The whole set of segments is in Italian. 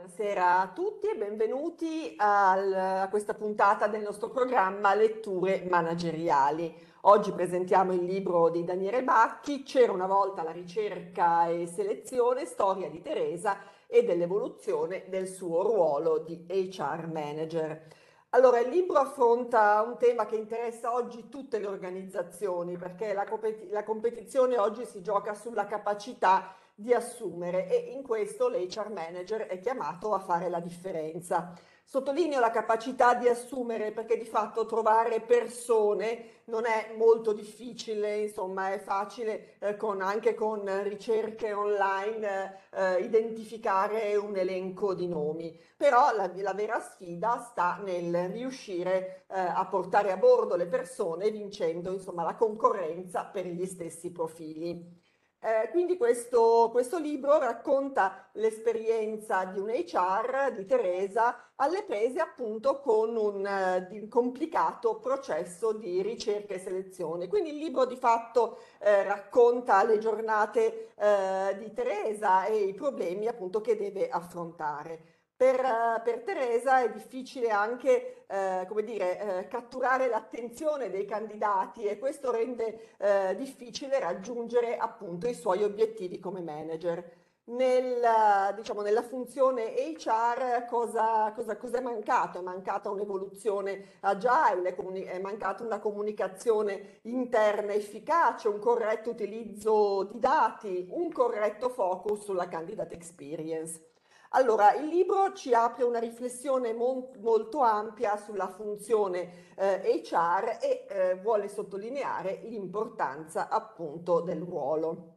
Buonasera a tutti e benvenuti al, a questa puntata del nostro programma Letture Manageriali. Oggi presentiamo il libro di Daniele Bacchi, C'era una volta la ricerca e selezione, storia di Teresa e dell'evoluzione del suo ruolo di HR Manager. Allora, il libro affronta un tema che interessa oggi tutte le organizzazioni perché la, competizione oggi si gioca sulla capacità di di assumere e in questo l'HR manager è chiamato a fare la differenza. Sottolineo la capacità di assumere perché di fatto trovare persone non è molto difficile, insomma è facile eh, con, anche con ricerche online eh, identificare un elenco di nomi, però la, la vera sfida sta nel riuscire eh, a portare a bordo le persone vincendo insomma, la concorrenza per gli stessi profili. Eh, quindi questo, questo, libro racconta l'esperienza di un HR, di Teresa, alle prese appunto con un eh, complicato processo di ricerca e selezione. Quindi il libro di fatto eh, racconta le giornate eh, di Teresa e i problemi appunto che deve affrontare. Per, eh, per, Teresa è difficile anche eh, come dire, eh, catturare l'attenzione dei candidati e questo rende eh, difficile raggiungere appunto i suoi obiettivi come manager. Nel, eh, diciamo, nella funzione HR cosa, cosa, cosa, è mancato? È mancata un'evoluzione agile, ah, è mancata una comunicazione interna efficace, un corretto utilizzo di dati, un corretto focus sulla candidate experience. Allora, il libro ci apre una riflessione mon- molto ampia sulla funzione eh, HR e eh, vuole sottolineare l'importanza appunto del ruolo.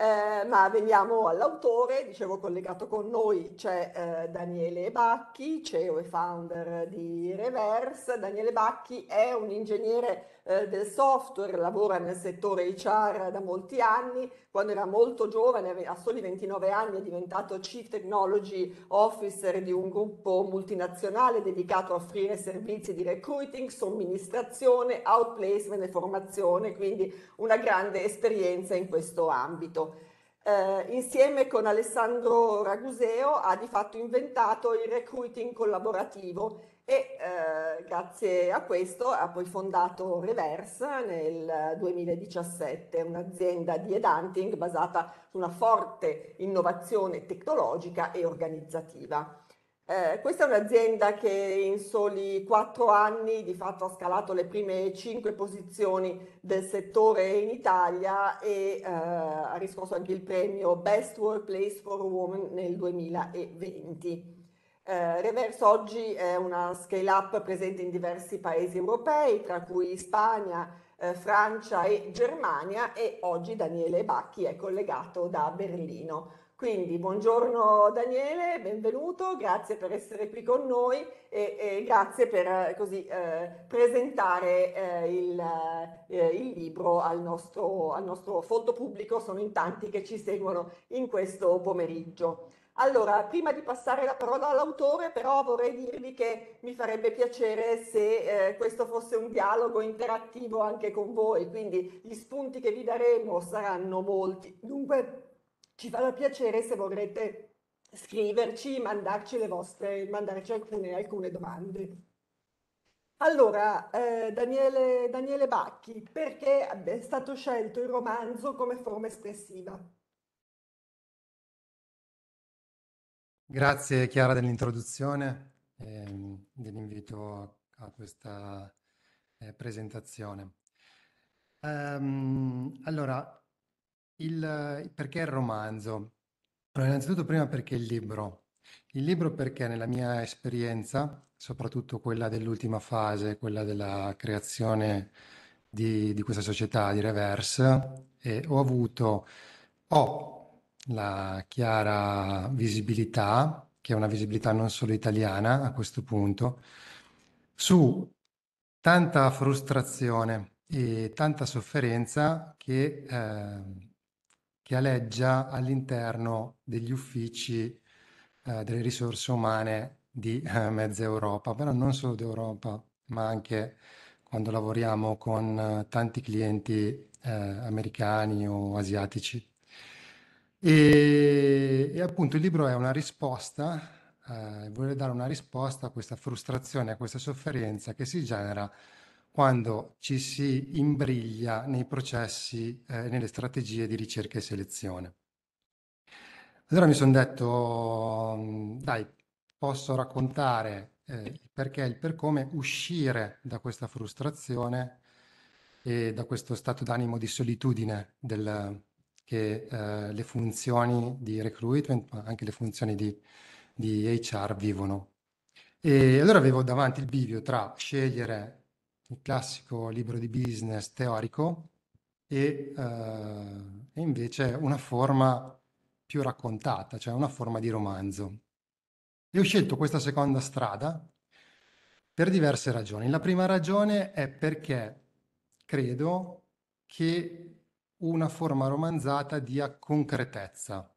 Eh, ma veniamo all'autore, dicevo collegato con noi c'è eh, Daniele Bacchi, CEO e founder di Reverse. Daniele Bacchi è un ingegnere eh, del software, lavora nel settore HR da molti anni, quando era molto giovane, a soli 29 anni è diventato Chief Technology Officer di un gruppo multinazionale dedicato a offrire servizi di recruiting, somministrazione, outplacement e formazione, quindi una grande esperienza in questo ambito. Eh, insieme con Alessandro Raguseo ha di fatto inventato il recruiting collaborativo e eh, grazie a questo ha poi fondato Reverse nel 2017, un'azienda di headhunting basata su una forte innovazione tecnologica e organizzativa. Eh, questa è un'azienda che in soli quattro anni di fatto ha scalato le prime cinque posizioni del settore in Italia e eh, ha riscosso anche il premio Best Workplace for Women nel 2020. Eh, Reverse oggi è una scale up presente in diversi paesi europei, tra cui Spagna, eh, Francia e Germania e oggi Daniele Bacchi è collegato da Berlino. Quindi buongiorno Daniele, benvenuto, grazie per essere qui con noi e, e grazie per eh, così, eh, presentare eh, il, eh, il, libro al nostro, al nostro fondo pubblico, sono in tanti che ci seguono in questo pomeriggio. Allora, prima di passare la parola all'autore, però vorrei dirvi che mi farebbe piacere se eh, questo fosse un dialogo interattivo anche con voi, quindi gli spunti che vi daremo saranno molti. Dunque, ci farà piacere se vorrete scriverci, mandarci le vostre, mandarci alcune, alcune domande. Allora, eh, Daniele, Daniele Bacchi, perché è stato scelto il romanzo come forma espressiva? Grazie Chiara dell'introduzione e mm, dell'invito a questa eh, presentazione. Um, allora, il, perché il romanzo? Allora, innanzitutto prima perché il libro. Il libro perché nella mia esperienza, soprattutto quella dell'ultima fase, quella della creazione di, di questa società di Reverse, eh, ho avuto, ho la chiara visibilità, che è una visibilità non solo italiana a questo punto, su tanta frustrazione e tanta sofferenza che, eh, che aleggia all'interno degli uffici eh, delle risorse umane di eh, mezza Europa, però non solo d'Europa, ma anche quando lavoriamo con eh, tanti clienti eh, americani o asiatici. E, e appunto il libro è una risposta, eh, vuole dare una risposta a questa frustrazione, a questa sofferenza che si genera quando ci si imbriglia nei processi eh, e eh, nelle strategie di ricerca e selezione. Allora mi sono detto, mm, dai, posso raccontare eh, il perché e il per come uscire da questa frustrazione e da questo stato d'animo di solitudine del, che eh, le funzioni di recruitment, ma anche le funzioni di, di HR vivono. E allora avevo davanti il bivio tra scegliere il classico libro di business teorico e, eh, e invece una forma più raccontata, cioè una forma di romanzo. E ho scelto questa seconda strada per diverse ragioni. La prima ragione è perché credo che una forma romanzata di concretezza.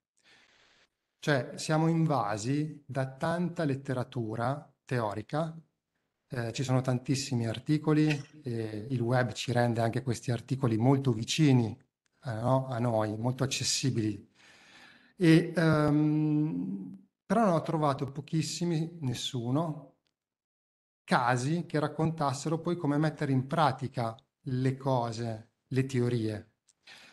Cioè siamo invasi da tanta letteratura teorica, eh, ci sono tantissimi articoli, eh, il web ci rende anche questi articoli molto vicini eh, no? a noi, molto accessibili. E, um, però non ho trovato pochissimi, nessuno, casi che raccontassero poi come mettere in pratica le cose, le teorie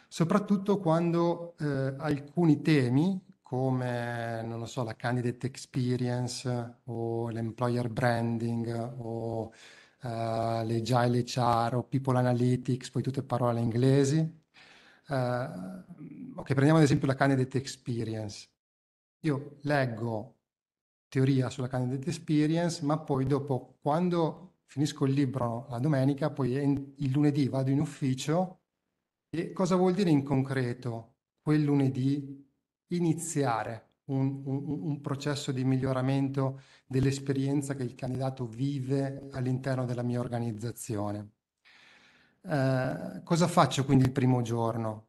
soprattutto quando eh, alcuni temi come, non lo so, la candidate experience o l'employer branding o eh, le agile HR o people analytics, poi tutte parole inglesi. Eh, ok, prendiamo ad esempio la candidate experience. Io leggo teoria sulla candidate experience, ma poi dopo, quando finisco il libro la domenica, poi il lunedì vado in ufficio e cosa vuol dire in concreto quel lunedì iniziare un, un, un processo di miglioramento dell'esperienza che il candidato vive all'interno della mia organizzazione? Eh, cosa faccio quindi il primo giorno?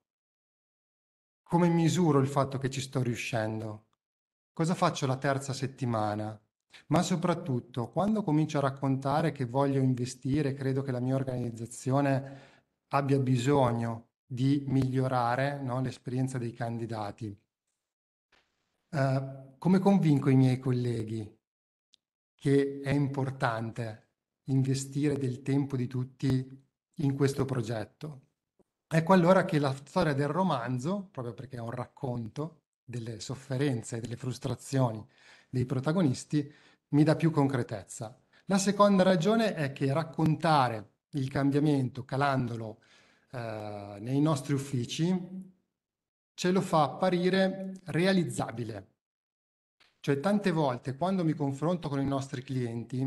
Come misuro il fatto che ci sto riuscendo? Cosa faccio la terza settimana? Ma soprattutto, quando comincio a raccontare che voglio investire, credo che la mia organizzazione abbia bisogno di migliorare no, l'esperienza dei candidati. Uh, come convinco i miei colleghi che è importante investire del tempo di tutti in questo progetto? Ecco allora che la storia del romanzo, proprio perché è un racconto delle sofferenze, e delle frustrazioni dei protagonisti, mi dà più concretezza. La seconda ragione è che raccontare il cambiamento calandolo eh, nei nostri uffici ce lo fa apparire realizzabile. Cioè tante volte quando mi confronto con i nostri clienti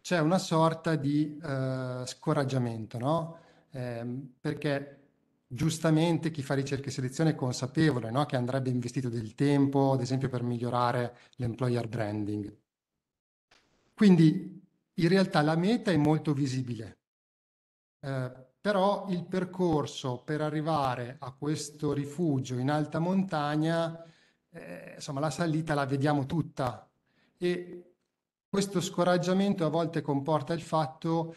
c'è una sorta di eh, scoraggiamento, no? Eh, perché giustamente chi fa ricerca e selezione è consapevole no? che andrebbe investito del tempo, ad esempio per migliorare l'employer branding. Quindi in realtà la meta è molto visibile, eh, però il percorso per arrivare a questo rifugio in alta montagna, eh, insomma la salita la vediamo tutta e questo scoraggiamento a volte comporta il fatto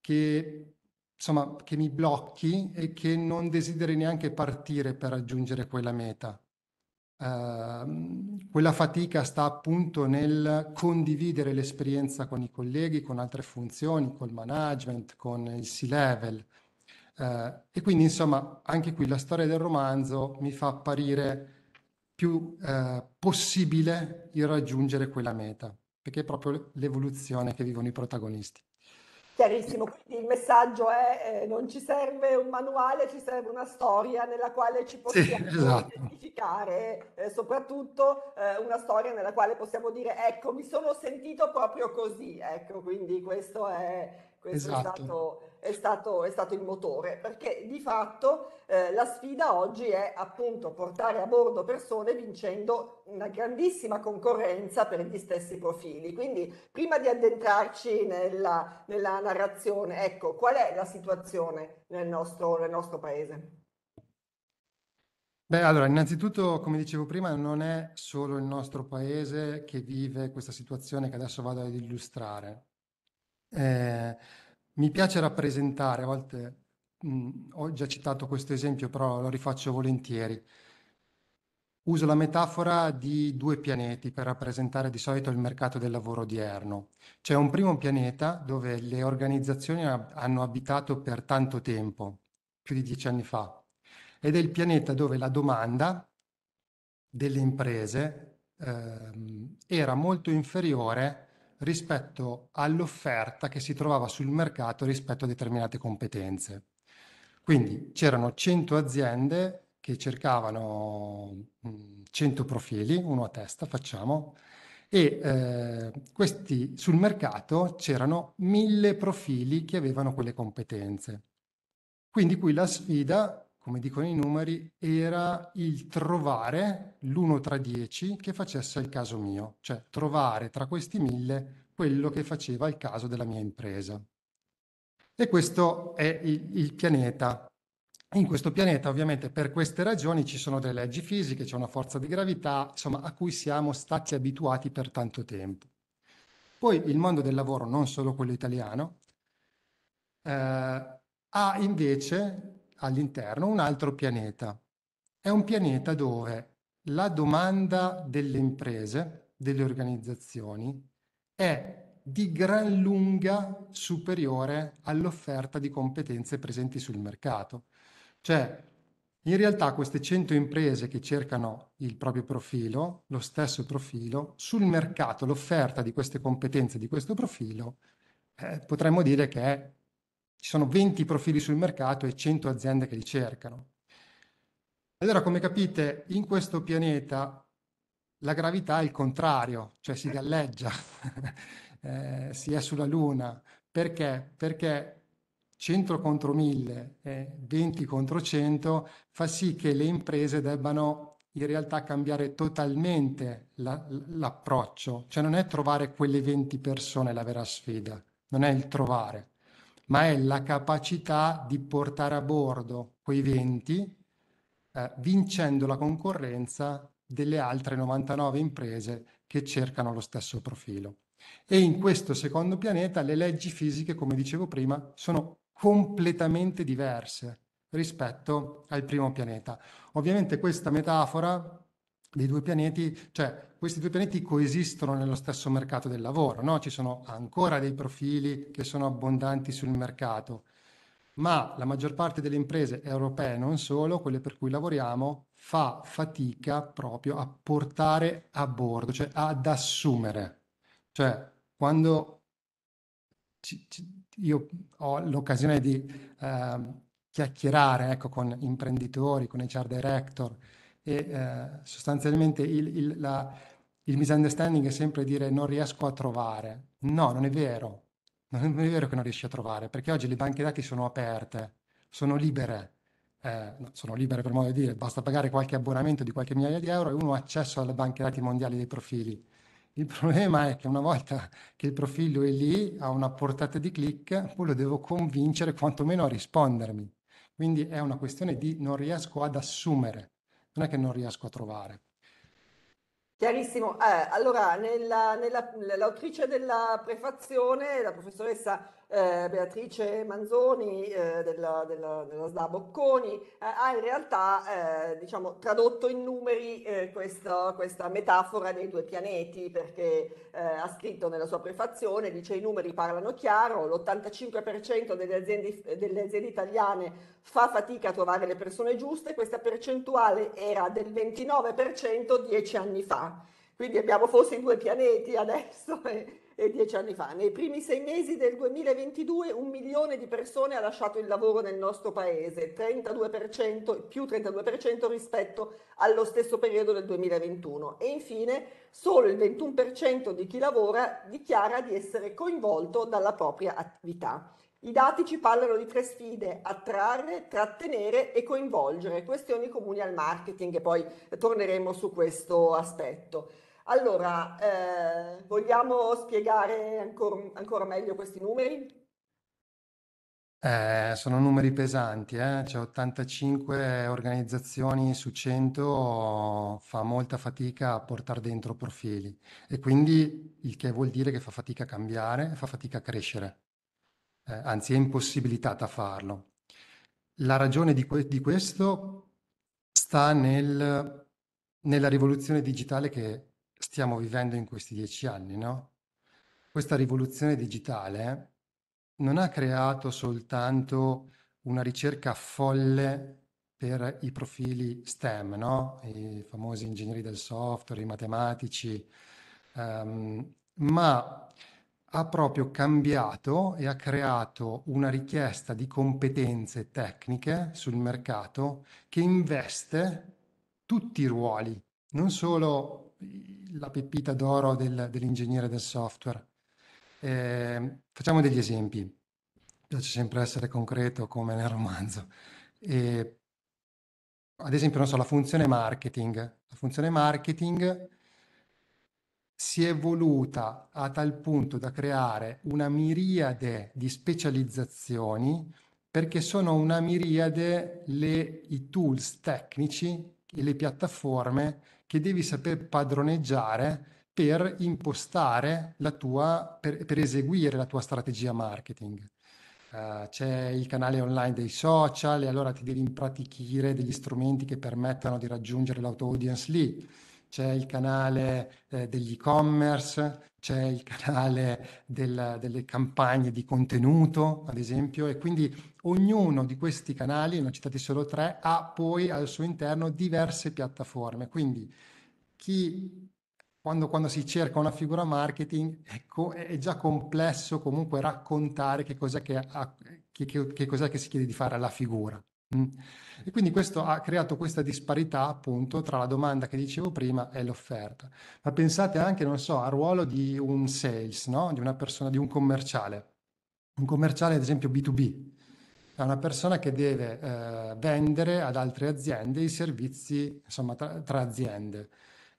che, insomma, che mi blocchi e che non desideri neanche partire per raggiungere quella meta. Uh, quella fatica sta appunto nel condividere l'esperienza con i colleghi, con altre funzioni, col management, con il C-level. Eh, e quindi, insomma, anche qui la storia del romanzo mi fa apparire più eh, possibile il raggiungere quella meta, perché è proprio l'evoluzione che vivono i protagonisti. Chiarissimo, quindi il messaggio è eh, non ci serve un manuale, ci serve una storia nella quale ci possiamo sì, esatto. identificare, eh, soprattutto eh, una storia nella quale possiamo dire ecco mi sono sentito proprio così, ecco quindi questo è, questo esatto. è stato è stato, è stato il motore, perché di fatto eh, la sfida oggi è appunto portare a bordo persone vincendo una grandissima concorrenza per gli stessi profili. Quindi prima di addentrarci nella, nella narrazione, ecco, qual è la situazione nel nostro, nel nostro paese? Beh, allora, innanzitutto, come dicevo prima, non è solo il nostro paese che vive questa situazione che adesso vado ad illustrare. Eh, mi piace rappresentare, a volte mh, mm, ho già citato questo esempio, però lo rifaccio volentieri. Uso la metafora di due pianeti per rappresentare di solito il mercato del lavoro odierno. C'è un primo pianeta dove le organizzazioni hanno abitato per tanto tempo, più di dieci anni fa, ed è il pianeta dove la domanda delle imprese eh, era molto inferiore a rispetto all'offerta che si trovava sul mercato rispetto a determinate competenze. Quindi c'erano 100 aziende che cercavano 100 mm, profili, uno a testa facciamo, e eh, questi sul mercato c'erano 1000 profili che avevano quelle competenze. Quindi qui la sfida come dicono i numeri, era il trovare l'uno tra dieci che facesse il caso mio, cioè trovare tra questi mille quello che faceva il caso della mia impresa. E questo è il, il pianeta. In questo pianeta, ovviamente, per queste ragioni ci sono delle leggi fisiche, c'è una forza di gravità, insomma, a cui siamo stati abituati per tanto tempo. Poi il mondo del lavoro, non solo quello italiano, eh, ha invece all'interno un altro pianeta. È un pianeta dove la domanda delle imprese, delle organizzazioni, è di gran lunga superiore all'offerta di competenze presenti sul mercato. Cioè, in realtà queste 100 imprese che cercano il proprio profilo, lo stesso profilo, sul mercato l'offerta di queste competenze, di questo profilo, eh, potremmo dire che è ci sono 20 profili sul mercato e 100 aziende che li cercano. Allora, come capite, in questo pianeta la gravità è il contrario, cioè si galleggia, eh, si è sulla Luna. Perché? Perché 100 contro 1000 e 20 contro 100 fa sì che le imprese debbano in realtà cambiare totalmente la, l'approccio, cioè non è trovare quelle 20 persone la vera sfida, non è il trovare, ma è la capacità di portare a bordo quei 20 eh, vincendo la concorrenza delle altre 99 imprese che cercano lo stesso profilo. E in questo secondo pianeta le leggi fisiche, come dicevo prima, sono completamente diverse rispetto al primo pianeta. Ovviamente questa metafora dei due pianeti, cioè questi due pianeti coesistono nello stesso mercato del lavoro, no? ci sono ancora dei profili che sono abbondanti sul mercato, ma la maggior parte delle imprese europee, non solo, quelle per cui lavoriamo, fa fatica proprio a portare a bordo, cioè ad assumere. Cioè, quando ci, ci, io ho l'occasione di eh, chiacchierare ecco, con imprenditori, con HR director, e eh, sostanzialmente il, il, la, il, misunderstanding è sempre dire non riesco a trovare. No, non è vero. Non è vero che non riesci a trovare, perché oggi le banche dati sono aperte, sono libere. Eh, sono libere per modo di dire, basta pagare qualche abbonamento di qualche migliaia di euro e uno ha accesso alle banche dati mondiali dei profili. Il problema è che una volta che il profilo è lì, ha una portata di click, poi lo devo convincere quantomeno a rispondermi. Quindi è una questione di non riesco ad assumere non è che non riesco a trovare. Chiarissimo. Eh, allora, nella, nella, l'autrice della prefazione, la professoressa eh, Beatrice Manzoni eh, della, della, della SDA Bocconi eh, ha in realtà eh, diciamo, tradotto in numeri eh, questa, questa, metafora dei due pianeti perché eh, ha scritto nella sua prefazione, dice i numeri parlano chiaro, l'85% delle aziende, delle aziende italiane fa fatica a trovare le persone giuste, questa percentuale era del 29% dieci anni fa. Quindi abbiamo forse i due pianeti adesso. E, dieci anni fa. Nei primi sei mesi del 2022 un milione di persone ha lasciato il lavoro nel nostro paese, 32%, più 32% rispetto allo stesso periodo del 2021. E infine solo il 21% di chi lavora dichiara di essere coinvolto dalla propria attività. I dati ci parlano di tre sfide, attrarre, trattenere e coinvolgere, questioni comuni al marketing e poi torneremo su questo aspetto. Allora, eh, vogliamo spiegare ancora, ancora, meglio questi numeri? Eh, sono numeri pesanti, eh? cioè 85 organizzazioni su 100 fa molta fatica a portare dentro profili e quindi il che vuol dire che fa fatica a cambiare, fa fatica a crescere, eh, anzi è impossibilitata a farlo. La ragione di, que- di questo sta nel, nella rivoluzione digitale che stiamo vivendo in questi dieci anni, no? Questa rivoluzione digitale non ha creato soltanto una ricerca folle per i profili STEM, no? i famosi ingegneri del software, i matematici, um, ma ha proprio cambiato e ha creato una richiesta di competenze tecniche sul mercato che investe tutti i ruoli, non solo la pepita d'oro del, dell'ingegnere del software. Eh, facciamo degli esempi, Mi piace sempre essere concreto come nel romanzo. Eh, ad esempio, non so, la funzione marketing. La funzione marketing si è evoluta a tal punto da creare una miriade di specializzazioni perché sono una miriade le, i tools tecnici e le piattaforme che devi saper padroneggiare per impostare la tua, per, per eseguire la tua strategia marketing. Uh, c'è il canale online dei social e allora ti devi impratichire degli strumenti che permettano di raggiungere l'auto audience lì c'è il canale eh, degli e-commerce, c'è il canale del, delle campagne di contenuto, ad esempio, e quindi ognuno di questi canali, ne ho citati solo tre, ha poi al suo interno diverse piattaforme. Quindi chi quando, quando, si cerca una figura marketing, ecco, è già complesso comunque raccontare che cos'è che, che, che, cos'è che si chiede di fare alla figura. Mm. E quindi questo ha creato questa disparità appunto tra la domanda che dicevo prima e l'offerta. Ma pensate anche, non so, al ruolo di un sales, no? di una persona, di un commerciale. Un commerciale, ad esempio, B2B, è una persona che deve eh, vendere ad altre aziende i servizi, insomma, tra, tra aziende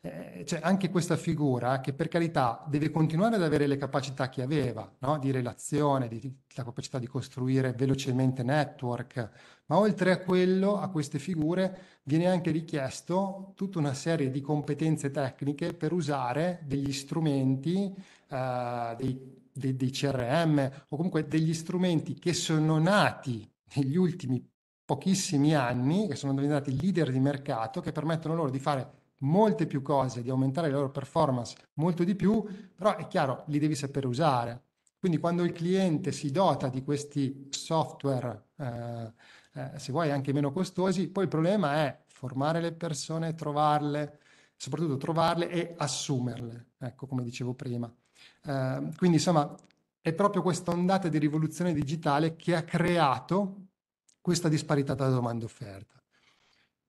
eh, cioè anche questa figura che per carità deve continuare ad avere le capacità che aveva, no? di relazione, di, la capacità di costruire velocemente network, ma oltre a quello, a queste figure, viene anche richiesto tutta una serie di competenze tecniche per usare degli strumenti, eh, dei, dei, dei CRM o comunque degli strumenti che sono nati negli ultimi pochissimi anni, che sono diventati leader di mercato, che permettono loro di fare molte più cose, di aumentare le loro performance molto di più, però è chiaro, li devi sapere usare. Quindi quando il cliente si dota di questi software, eh, eh, se vuoi anche meno costosi, poi il problema è formare le persone, trovarle, soprattutto trovarle e assumerle, ecco come dicevo prima. Eh, quindi insomma è proprio questa ondata di rivoluzione digitale che ha creato questa disparità tra domanda e offerta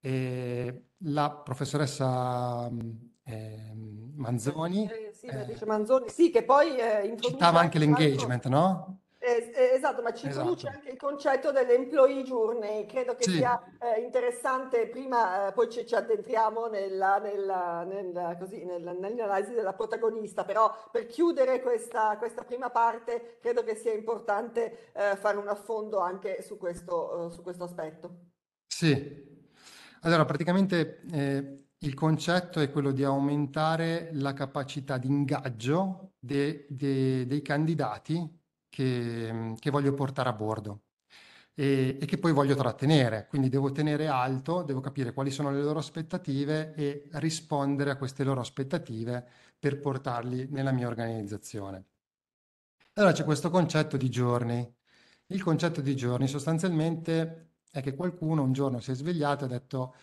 eh, la professoressa mm, ehm, eh, Manzoni, sì, eh, Manzoni. sì, che poi eh, citava anche l'engagement, no? Eh, esatto, ma ci esatto. introduce anche il concetto dell'employee journey. Credo che sì. sia eh, interessante, prima eh, poi ci, ci addentriamo nella, nella, nella, così, nell'analisi della protagonista, però per chiudere questa, questa, prima parte credo che sia importante eh, fare un affondo anche su questo, su questo aspetto. Sì, allora, praticamente eh, il concetto è quello di aumentare la capacità di ingaggio de, de, dei candidati che, che, voglio portare a bordo e, e, che poi voglio trattenere. Quindi devo tenere alto, devo capire quali sono le loro aspettative e rispondere a queste loro aspettative per portarli nella mia organizzazione. Allora c'è questo concetto di giorni. Il concetto di giorni sostanzialmente è che qualcuno un giorno si è svegliato e ha detto,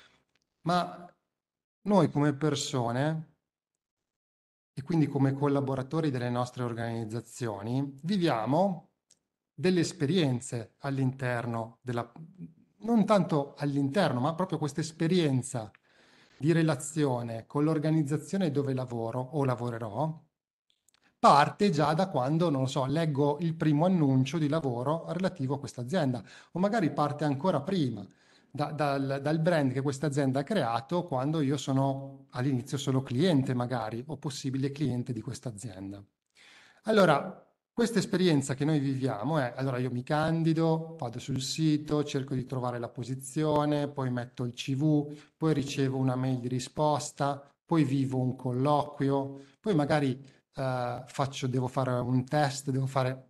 ma noi come persone e quindi come collaboratori delle nostre organizzazioni viviamo delle esperienze all'interno della, non tanto all'interno, ma proprio questa esperienza di relazione con l'organizzazione dove lavoro o lavorerò parte già da quando, non so, leggo il primo annuncio di lavoro relativo a questa azienda o magari parte ancora prima. Da, dal, dal, brand che questa azienda ha creato quando io sono all'inizio solo cliente magari o possibile cliente di questa azienda. Allora, questa esperienza che noi viviamo è, allora io mi candido, vado sul sito, cerco di trovare la posizione, poi metto il CV, poi ricevo una mail di risposta, poi vivo un colloquio, poi magari eh, faccio, devo fare un test, devo fare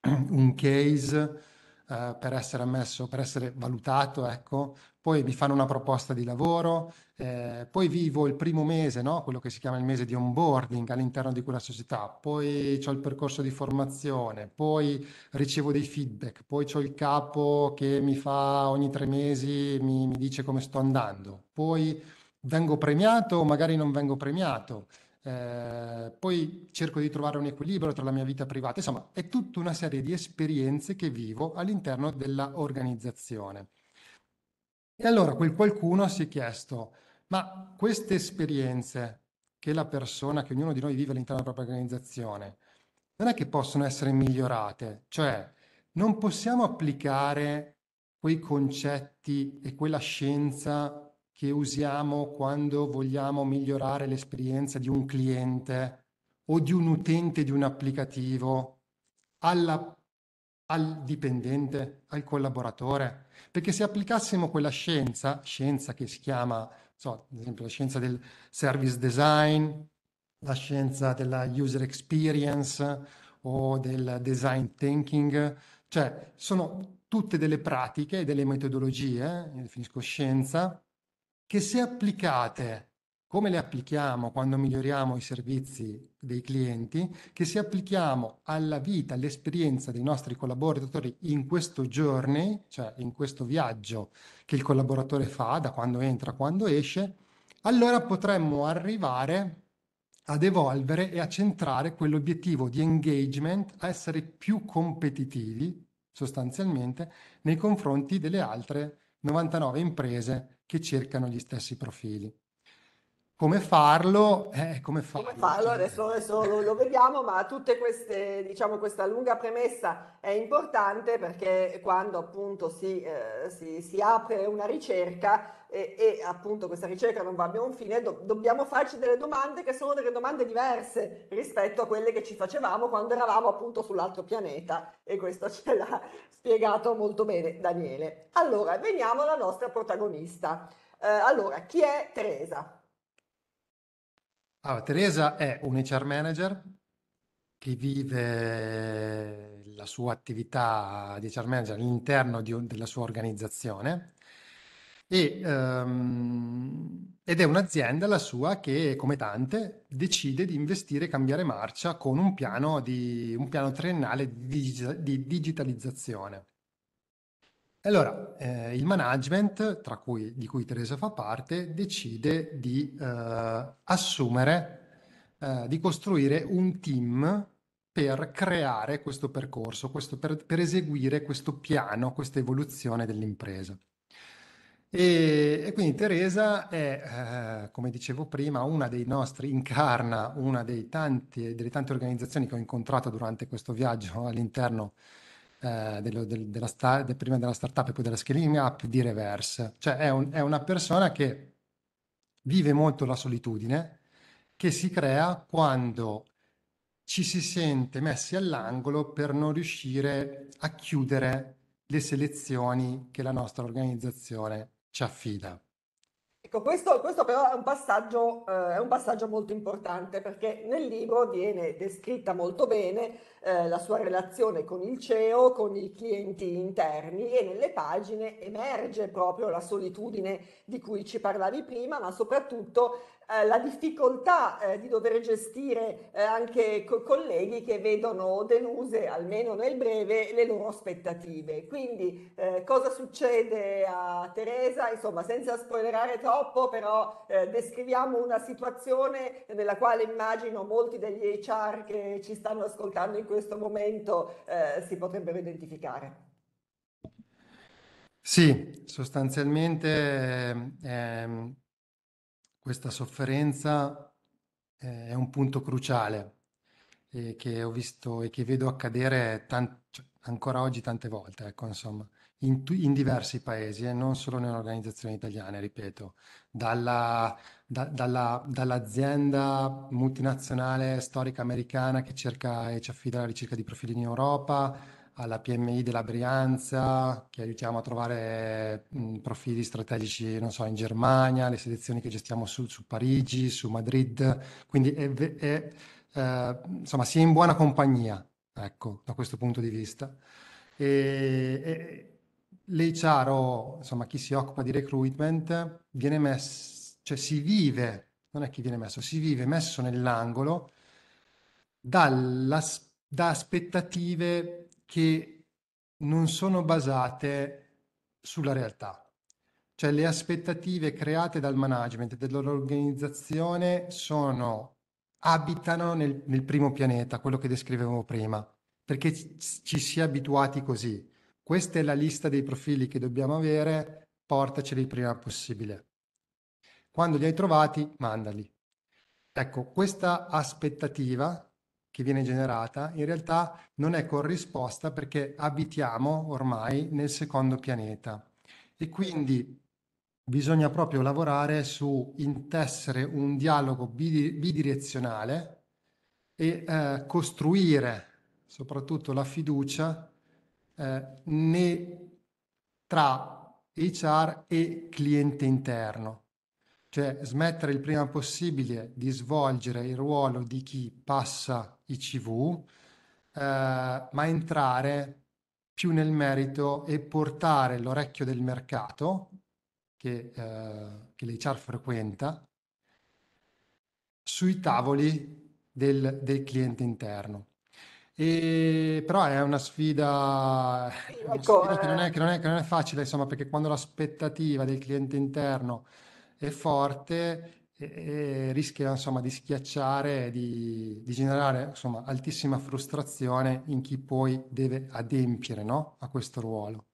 un case eh, per essere ammesso, per essere valutato, ecco. Poi mi fanno una proposta di lavoro, eh, poi vivo il primo mese, no? quello che si chiama il mese di onboarding all'interno di quella società, poi ho il percorso di formazione, poi ricevo dei feedback, poi ho il capo che mi fa ogni tre mesi, mi, mi dice come sto andando, poi vengo premiato o magari non vengo premiato. Eh, poi cerco di trovare un equilibrio tra la mia vita privata, insomma è tutta una serie di esperienze che vivo all'interno dell'organizzazione. E allora quel qualcuno si è chiesto, ma queste esperienze che la persona, che ognuno di noi vive all'interno della propria organizzazione, non è che possono essere migliorate, cioè non possiamo applicare quei concetti e quella scienza che usiamo quando vogliamo migliorare l'esperienza di un cliente o di un utente di un applicativo alla, al dipendente, al collaboratore. Perché se applicassimo quella scienza, scienza che si chiama, so, ad esempio, la scienza del service design, la scienza della user experience o del design thinking, cioè sono tutte delle pratiche e delle metodologie, eh, io definisco scienza, che se applicate come le applichiamo quando miglioriamo i servizi dei clienti, che se applichiamo alla vita, all'esperienza dei nostri collaboratori in questo journey, cioè in questo viaggio che il collaboratore fa da quando entra a quando esce, allora potremmo arrivare ad evolvere e a centrare quell'obiettivo di engagement, a essere più competitivi sostanzialmente nei confronti delle altre 99 imprese che cercano gli stessi profili. Come farlo? Eh, come farlo? Come farlo? Cioè, adesso, adesso lo, lo, vediamo, ma tutte queste, diciamo, questa lunga premessa è importante perché quando appunto si, eh, si, si apre una ricerca e, e, appunto questa ricerca non va a buon fine, do, dobbiamo farci delle domande che sono delle domande diverse rispetto a quelle che ci facevamo quando eravamo appunto sull'altro pianeta e questo ce l'ha spiegato molto bene Daniele. Allora, veniamo alla nostra protagonista. Eh, allora, chi è Teresa? Allora, ah, Teresa è un HR manager che vive la sua attività di HR manager all'interno della sua organizzazione e, ehm, ed è un'azienda, la sua, che come tante decide di investire e cambiare marcia con un piano, di, un piano triennale di, di digitalizzazione. Allora, eh, il management, cui, di cui Teresa fa parte, decide di eh, assumere, eh, di costruire un team per creare questo percorso, questo, per, per eseguire questo piano, questa evoluzione dell'impresa. E, e quindi Teresa è, eh, come dicevo prima, una dei nostri, incarna una dei tanti, delle tante organizzazioni che ho incontrato durante questo viaggio all'interno eh, dello, del, della sta, de, prima della startup e poi della scaling up di Reverse. Cioè è, un, è una persona che vive molto la solitudine che si crea quando ci si sente messi all'angolo per non riuscire a chiudere le selezioni che la nostra organizzazione ci affida. Ecco, questo, questo però è un, eh, è un, passaggio, molto importante perché nel libro viene descritta molto bene eh, la sua relazione con il CEO, con i clienti interni e nelle pagine emerge proprio la solitudine di cui ci parlavi prima, ma soprattutto eh, la difficoltà eh, di dover gestire eh, anche co- colleghi che vedono deluse, almeno nel breve, le loro aspettative. Quindi eh, cosa succede a Teresa? Insomma, senza spoilerare troppo, però eh, descriviamo una situazione nella quale immagino molti degli HR che ci stanno ascoltando in questo momento si potrebbero identificare. Sì, sostanzialmente ehm, questa sofferenza eh, è un punto cruciale e che ho visto e che vedo accadere tan- cioè, ancora oggi tante volte, ecco, insomma, in, tu- in diversi paesi e eh, non solo nelle organizzazioni italiane, ripeto, dalla, da- dalla, dall'azienda multinazionale storica americana che cerca e ci affida la ricerca di profili in Europa alla PMI della Brianza, che aiutiamo a trovare mh, mm, profili strategici, non so, in Germania, le selezioni che gestiamo su, su Parigi, su Madrid, quindi è, è, eh, insomma si è in buona compagnia, ecco, da questo punto di vista. E, e l'HR o insomma chi si occupa di recruitment viene messo, cioè si vive, non è chi viene messo, si vive messo nell'angolo dalla, da aspettative che non sono basate sulla realtà. Cioè le aspettative create dal management dell'organizzazione sono, abitano nel, nel primo pianeta, quello che descrivevo prima, perché ci si è abituati così. Questa è la lista dei profili che dobbiamo avere, portaceli il prima possibile. Quando li hai trovati, mandali. Ecco, questa aspettativa che viene generata in realtà non è corrisposta perché abitiamo ormai nel secondo pianeta e quindi bisogna proprio lavorare su intessere un dialogo bidirezionale e eh, costruire soprattutto la fiducia eh, né tra HR e cliente interno cioè smettere il prima possibile di svolgere il ruolo di chi passa ICV, eh, ma entrare più nel merito e portare l'orecchio del mercato che, eh, che l'HR frequenta sui tavoli del, del cliente interno. E, però è una sfida, una ecco, sfida che, non è, eh che, non è, che, non è, facile, insomma, perché quando l'aspettativa del cliente interno è forte, e, e rischia insomma, di schiacciare, di, di generare insomma, altissima frustrazione in chi poi deve adempiere no? a questo ruolo.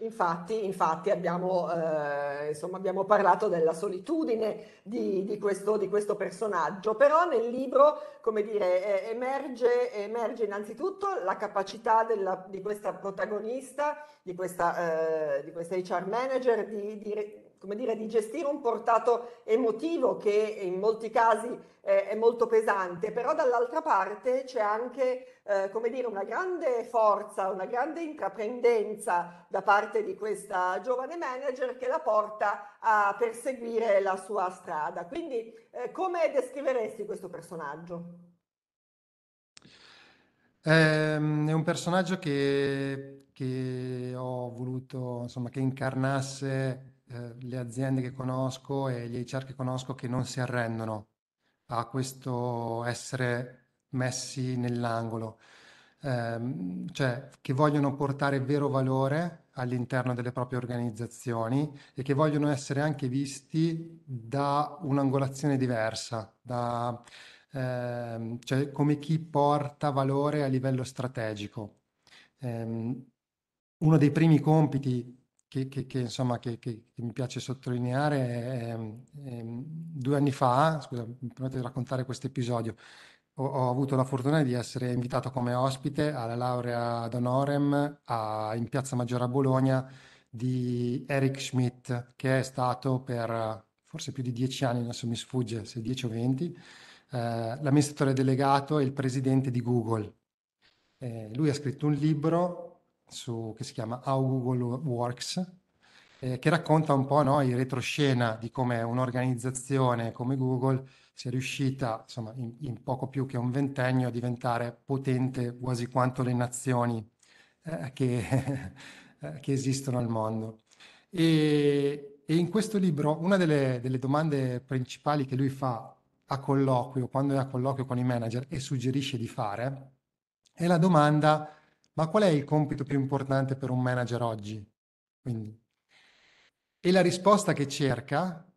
Infatti, infatti abbiamo, eh, insomma, abbiamo, parlato della solitudine di, di, questo, di, questo, personaggio, però nel libro dire, eh, emerge, emerge, innanzitutto la capacità della, di questa protagonista, di questa, eh, di questa HR manager, di, come dire, di gestire un portato emotivo che in molti casi eh, è molto pesante, però dall'altra parte c'è anche eh, come dire, una grande forza, una grande intraprendenza da parte di questa giovane manager che la porta a perseguire la sua strada. Quindi eh, come descriveresti questo personaggio? Ehm, è un personaggio che, che ho voluto, insomma, che incarnasse eh, le aziende che conosco e gli HR che conosco che non si arrendono a questo essere messi nell'angolo, eh, cioè che vogliono portare vero valore all'interno delle proprie organizzazioni e che vogliono essere anche visti da un'angolazione diversa, da, eh, cioè come chi porta valore a livello strategico. Eh, uno dei primi compiti che, che, che, insomma, che, mi piace sottolineare, è, è, due anni fa, scusa, mi permette di raccontare questo episodio, ho, ho, avuto la fortuna di essere invitato come ospite alla laurea d'onorem a, in Piazza Maggiore a Bologna di Eric Schmidt, che è stato per forse più di dieci anni, adesso mi sfugge se dieci o venti, eh, l'amministratore delegato e il presidente di Google. Eh, lui ha scritto un libro su, che si chiama How Google Works, eh, che racconta un po' no, in retroscena di come un'organizzazione come Google sia riuscita, insomma, in, in, poco più che un ventennio, a diventare potente quasi quanto le nazioni eh, che, eh, che, esistono al mondo. E, e, in questo libro una delle, delle domande principali che lui fa a colloquio, quando è a colloquio con i manager e suggerisce di fare, è la domanda ma qual è il compito più importante per un manager oggi? Quindi, e la risposta che cerca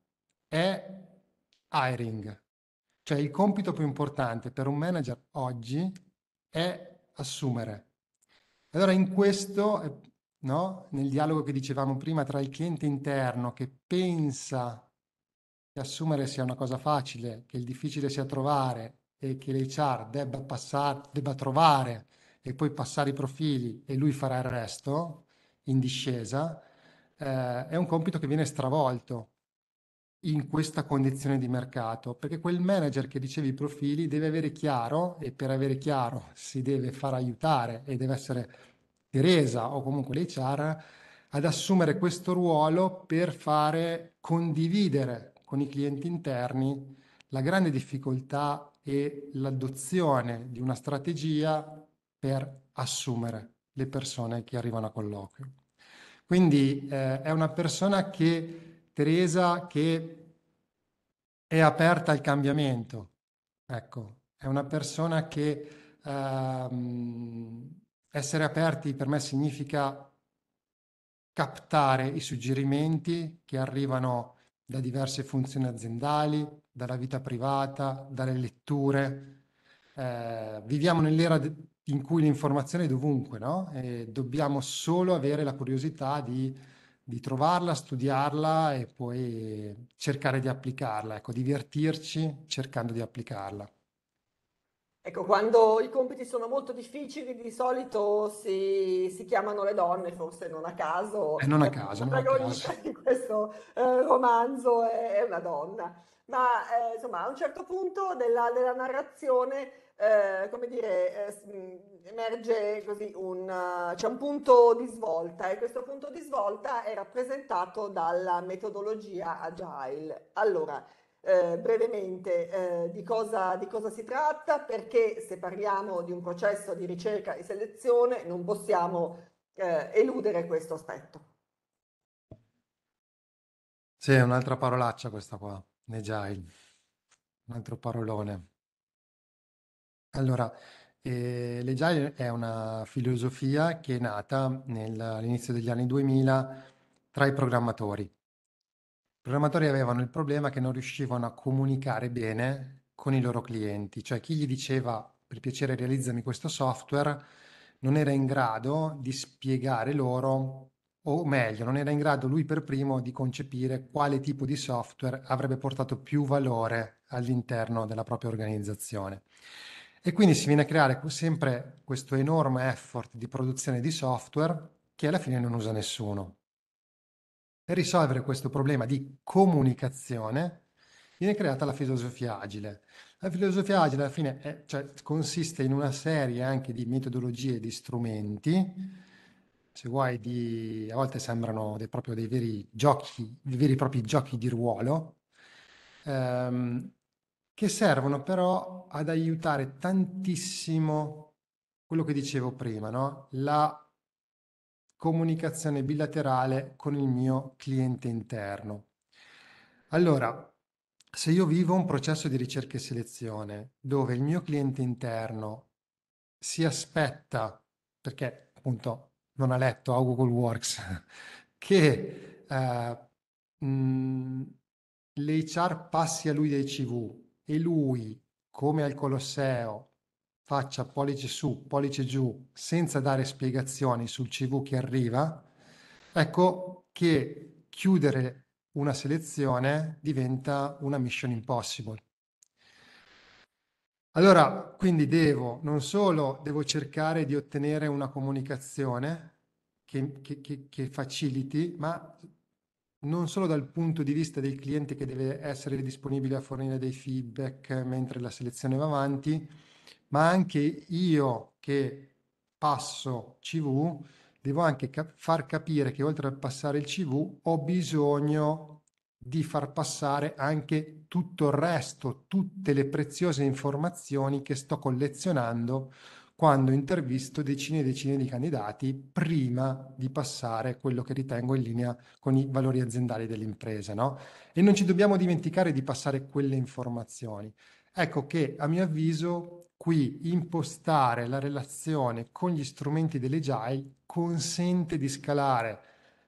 è hiring, cioè il compito più importante per un manager oggi è assumere. Allora in questo, eh, no, nel dialogo che dicevamo prima tra il cliente interno che pensa che assumere sia una cosa facile, che il difficile sia trovare e che l'HR debba, passare, debba trovare e poi passare i profili e lui farà il resto in discesa, eh, è un compito che viene stravolto in questa condizione di mercato, perché quel manager che dicevi i profili deve avere chiaro e per avere chiaro si deve far aiutare e deve essere Teresa o comunque l'HR ad assumere questo ruolo per fare condividere con i clienti interni la grande difficoltà e l'adozione di una strategia per assumere le persone che arrivano a colloquio. Quindi eh, è una persona che, Teresa, che è aperta al cambiamento, ecco, è una persona che ehm, essere aperti per me significa captare i suggerimenti che arrivano da diverse funzioni aziendali, dalla vita privata, dalle letture. Eh, viviamo nell'era de- in cui l'informazione è dovunque, no? E dobbiamo solo avere la curiosità di, di trovarla, studiarla e poi cercare di applicarla, ecco, divertirci cercando di applicarla. Ecco, quando i compiti sono molto difficili, di solito si, si chiamano le donne, forse non a caso. E eh, non a caso, La a di questo eh, romanzo è una donna. Ma eh, insomma, a un certo punto della, della narrazione eh, come dire, eh, mm, emerge così un, uh, c'è un punto di svolta e questo punto di svolta è rappresentato dalla metodologia agile. Allora, eh, brevemente eh, di cosa, di, cosa, si tratta, perché se parliamo di un processo di ricerca e selezione non possiamo eludere questo aspetto. Sì, è un'altra parolaccia questa qua, agile, un altro parolone. Allora, eh, l'agile è una filosofia che è nata nel- all'inizio degli anni 2000 tra i programmatori. I programmatori avevano il problema che non riuscivano a comunicare bene con i loro clienti, cioè chi gli diceva per piacere realizzami questo software non era in grado di spiegare loro, o meglio, non era in grado lui per primo di concepire quale tipo di software avrebbe portato più valore all'interno della propria organizzazione. E quindi si viene a creare sempre questo enorme effort di produzione di software che alla fine non usa nessuno. Per risolvere questo problema di comunicazione viene creata la filosofia agile. La filosofia agile alla fine è, cioè, consiste in una serie anche di metodologie e di strumenti, se vuoi, di, a volte sembrano dei, proprio dei veri giochi, dei veri e propri giochi di ruolo, ehm, che servono però ad aiutare tantissimo quello che dicevo prima, no? la comunicazione bilaterale con il mio cliente interno. Allora, se io vivo un processo di ricerca e selezione dove il mio cliente interno si aspetta, perché appunto non ha letto a Google Works, che eh, mh, l'HR passi a lui dei CV e lui, come al Colosseo, faccia pollice su, pollice giù, senza dare spiegazioni sul CV che arriva, ecco che chiudere una selezione diventa una mission impossible. Allora, quindi devo, non solo devo cercare di ottenere una comunicazione che, che, che, che faciliti, ma non solo dal punto di vista del cliente che deve essere disponibile a fornire dei feedback mentre la selezione va avanti, ma anche io che passo CV devo anche cap- far capire che oltre a passare il CV ho bisogno di far passare anche tutto il resto, tutte le preziose informazioni che sto collezionando quando intervisto decine e decine di candidati prima di passare quello che ritengo in linea con i valori aziendali dell'impresa. No? E non ci dobbiamo dimenticare di passare quelle informazioni. Ecco che a mio avviso qui impostare la relazione con gli strumenti dell'Agile consente di scalare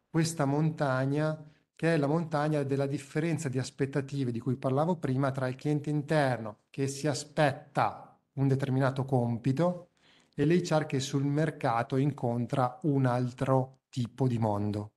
questa montagna che è la montagna della differenza di aspettative di cui parlavo prima tra il cliente interno che si aspetta un determinato compito e l'HR che sul mercato incontra un altro tipo di mondo.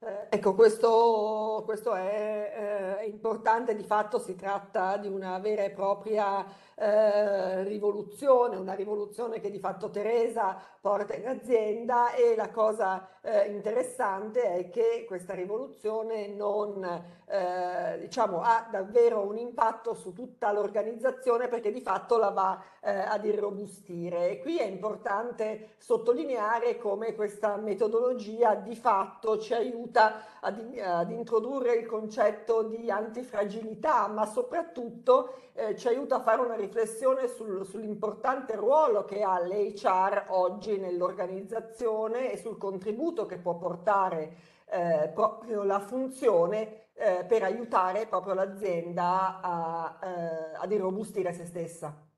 Eh, ecco, questo, questo è, eh, importante, di fatto si tratta di una vera e propria eh, rivoluzione, una rivoluzione che di fatto Teresa porta in azienda e la cosa eh, interessante è che questa rivoluzione non eh, diciamo, ha davvero un impatto su tutta l'organizzazione perché di fatto la va eh, ad irrobustire. E qui è importante sottolineare come questa metodologia di fatto ci aiuta ad, ad introdurre il concetto di antifragilità, ma soprattutto eh, ci aiuta a fare una riflessione sul, sull'importante ruolo che ha l'HR oggi nell'organizzazione e sul contributo che può portare eh, proprio la funzione eh, per aiutare proprio l'azienda a, eh, ad irrobustire se stessa.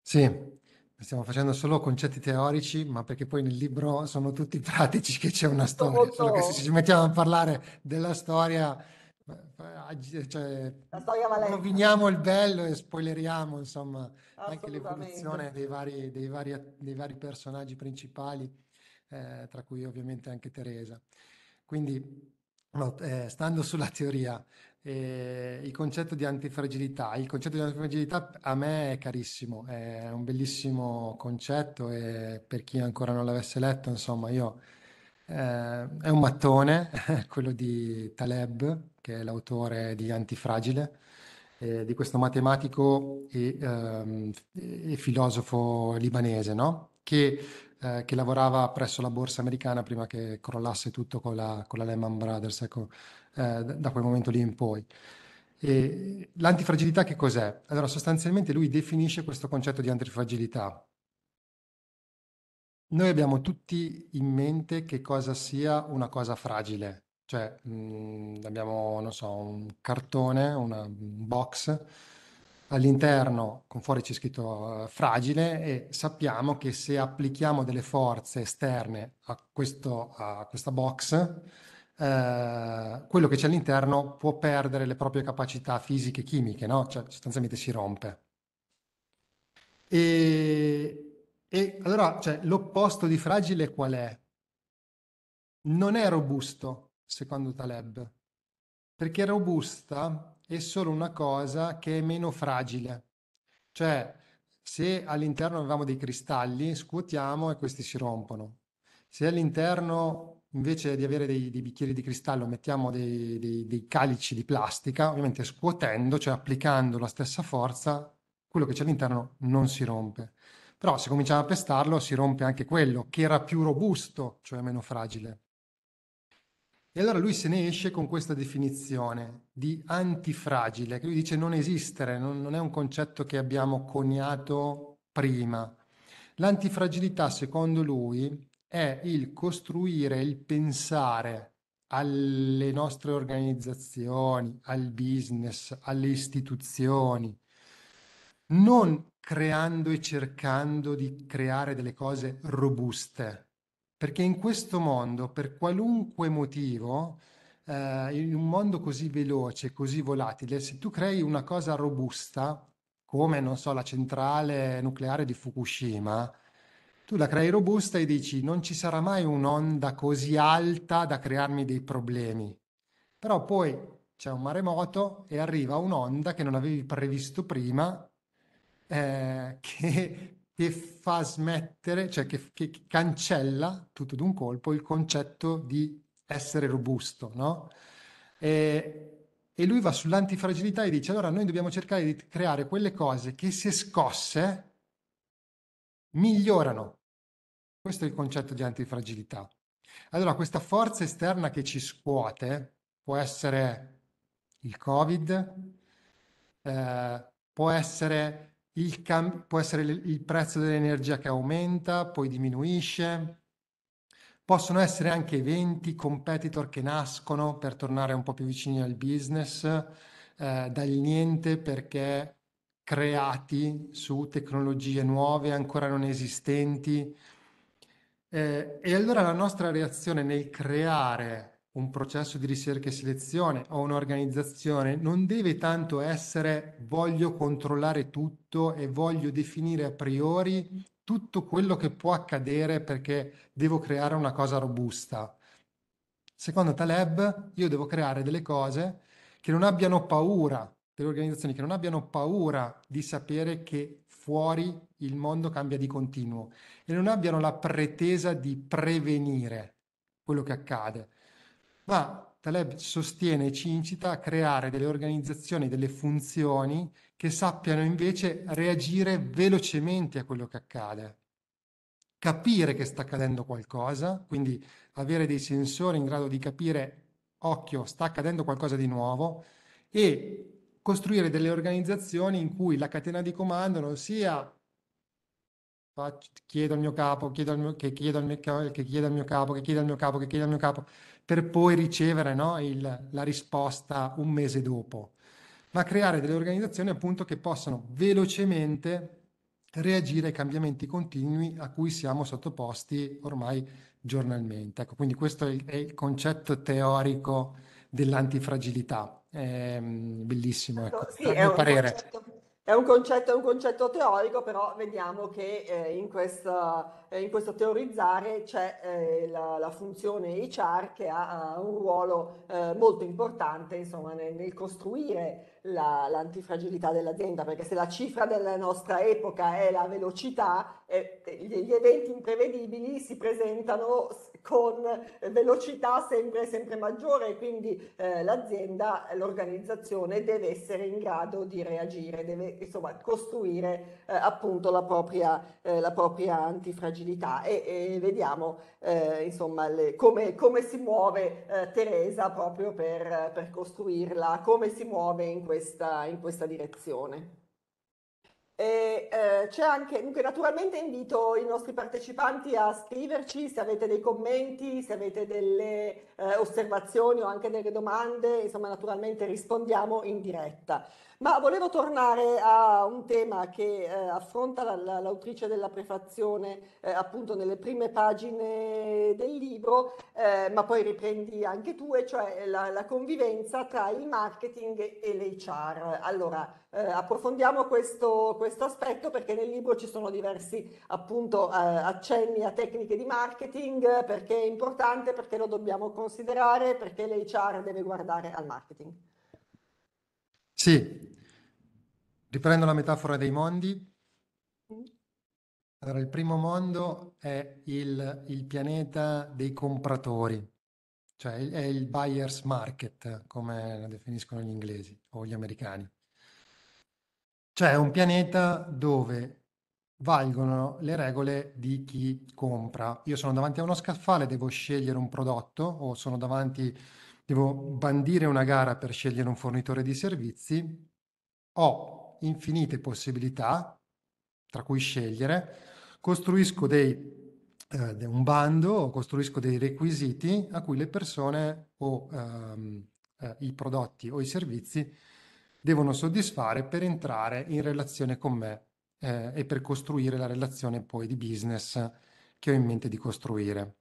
Sì, stiamo facendo solo concetti teorici, ma perché poi nel libro sono tutti pratici che c'è una storia. Molto... Solo che se ci mettiamo a parlare della storia, eh, eh, cioè, la storia roviniamo il bello e spoileriamo, insomma, anche l'evoluzione dei vari, dei vari, dei vari personaggi principali, eh, tra cui ovviamente anche Teresa. Quindi No, eh, stando sulla teoria, eh, il concetto di antifragilità, il concetto di antifragilità a me è carissimo, è un bellissimo concetto e per chi ancora non l'avesse letto, insomma, io eh, è un mattone, quello di Taleb, che è l'autore di Antifragile, eh, di questo matematico e, ehm, e filosofo libanese, no? che eh, che lavorava presso la borsa americana prima che crollasse tutto con la, con la Lehman Brothers, ecco, eh, da quel momento lì in poi. E l'antifragilità che cos'è? Allora, sostanzialmente lui definisce questo concetto di antifragilità. Noi abbiamo tutti in mente che cosa sia una cosa fragile, cioè mh, mm, abbiamo, non so, un cartone, una box all'interno con fuori c'è scritto eh, fragile e sappiamo che se applichiamo delle forze esterne a, questo, a questa box, eh, quello che c'è all'interno può perdere le proprie capacità fisiche e chimiche, no? cioè sostanzialmente si rompe. E, e allora cioè, l'opposto di fragile qual è? Non è robusto, secondo Taleb, perché robusta è solo una cosa che è meno fragile. Cioè, se all'interno avevamo dei cristalli, scuotiamo e questi si rompono. Se all'interno, invece di avere dei, dei bicchieri di cristallo, mettiamo dei, dei, dei calici di plastica, ovviamente scuotendo, cioè applicando la stessa forza, quello che c'è all'interno non si rompe. Però se cominciamo a pestarlo, si rompe anche quello che era più robusto, cioè meno fragile. E allora lui se ne esce con questa definizione di antifragile, che lui dice non esistere, non, non è un concetto che abbiamo coniato prima. L'antifragilità, secondo lui, è il costruire, il pensare alle nostre organizzazioni, al business, alle istituzioni, non creando e cercando di creare delle cose robuste, perché in questo mondo, per qualunque motivo, eh, in un mondo così veloce, così volatile, se tu crei una cosa robusta, come, non so, la centrale nucleare di Fukushima, tu la crei robusta e dici non ci sarà mai un'onda così alta da crearmi dei problemi. Però poi c'è un maremoto e arriva un'onda che non avevi previsto prima, eh, che che fa smettere, cioè che, che cancella tutto d'un colpo il concetto di essere robusto, no? E, e lui va sull'antifragilità e dice allora noi dobbiamo cercare di creare quelle cose che se scosse migliorano. Questo è il concetto di antifragilità. Allora questa forza esterna che ci scuote può essere il Covid, eh, può essere il cam- può essere il, prezzo dell'energia che aumenta, poi diminuisce, possono essere anche eventi, competitor che nascono per tornare un po' più vicini al business, eh, dal niente perché creati su tecnologie nuove ancora non esistenti. Eh, e allora la nostra reazione nel creare un processo di ricerca e selezione o un'organizzazione non deve tanto essere voglio controllare tutto e voglio definire a priori tutto quello che può accadere perché devo creare una cosa robusta. Secondo Taleb io devo creare delle cose che non abbiano paura, delle organizzazioni che non abbiano paura di sapere che fuori il mondo cambia di continuo e non abbiano la pretesa di prevenire quello che accade ma Taleb sostiene e ci incita a creare delle organizzazioni, delle funzioni che sappiano invece reagire velocemente a quello che accade, capire che sta accadendo qualcosa, quindi avere dei sensori in grado di capire, occhio, sta accadendo qualcosa di nuovo, e costruire delle organizzazioni in cui la catena di comando non sia chiedo al mio capo, chiedo al mio, che chiedo al mio, che chiedo al mio capo, che chiedo al mio capo, che chiedo al mio capo, per poi ricevere no, il, la risposta un mese dopo, ma creare delle organizzazioni appunto che possano velocemente reagire ai cambiamenti continui a cui siamo sottoposti ormai giornalmente. Ecco, quindi questo è il, concetto teorico dell'antifragilità. È ehm, bellissimo, ecco, ecco sì, è un parere. concetto è un concetto, è un concetto teorico, però vediamo che eh, in, questa, eh, in, questo teorizzare c'è eh, la, la, funzione HR che ha, ha un ruolo eh, molto importante insomma, nel, nel costruire la, l'antifragilità dell'azienda, perché se la cifra della nostra epoca è la velocità, eh, gli, gli eventi imprevedibili si presentano con velocità sempre, sempre maggiore quindi eh, l'azienda, l'organizzazione deve essere in grado di reagire, deve insomma costruire eh, appunto la propria, eh, la propria antifragilità e, e vediamo eh, insomma le, come, come, si muove eh, Teresa proprio per, per, costruirla, come si muove in questa, in questa direzione. E eh, c'è anche, dunque, naturalmente invito i nostri partecipanti a scriverci se avete dei commenti, se avete delle eh, osservazioni o anche delle domande, insomma, naturalmente rispondiamo in diretta. Ma volevo tornare a un tema che eh, affronta la, l'autrice della prefazione eh, appunto nelle prime pagine del libro, eh, ma poi riprendi anche tu, e cioè la, la convivenza tra il marketing e l'HR. Allora, eh, approfondiamo questo, questo aspetto perché nel libro ci sono diversi appunto eh, accenni a tecniche di marketing, perché è importante, perché lo dobbiamo considerare, perché l'HR deve guardare al marketing. Sì, riprendo la metafora dei mondi. Allora, il primo mondo è il, il pianeta dei compratori, cioè è il buyer's market, come la definiscono gli inglesi o gli americani. Cioè è un pianeta dove valgono le regole di chi compra. Io sono davanti a uno scaffale, devo scegliere un prodotto o sono davanti devo bandire una gara per scegliere un fornitore di servizi, ho infinite possibilità tra cui scegliere, costruisco dei eh, un bando, costruisco dei requisiti a cui le persone o ehm, eh, i prodotti o i servizi devono soddisfare per entrare in relazione con me eh, e per costruire la relazione poi di business che ho in mente di costruire.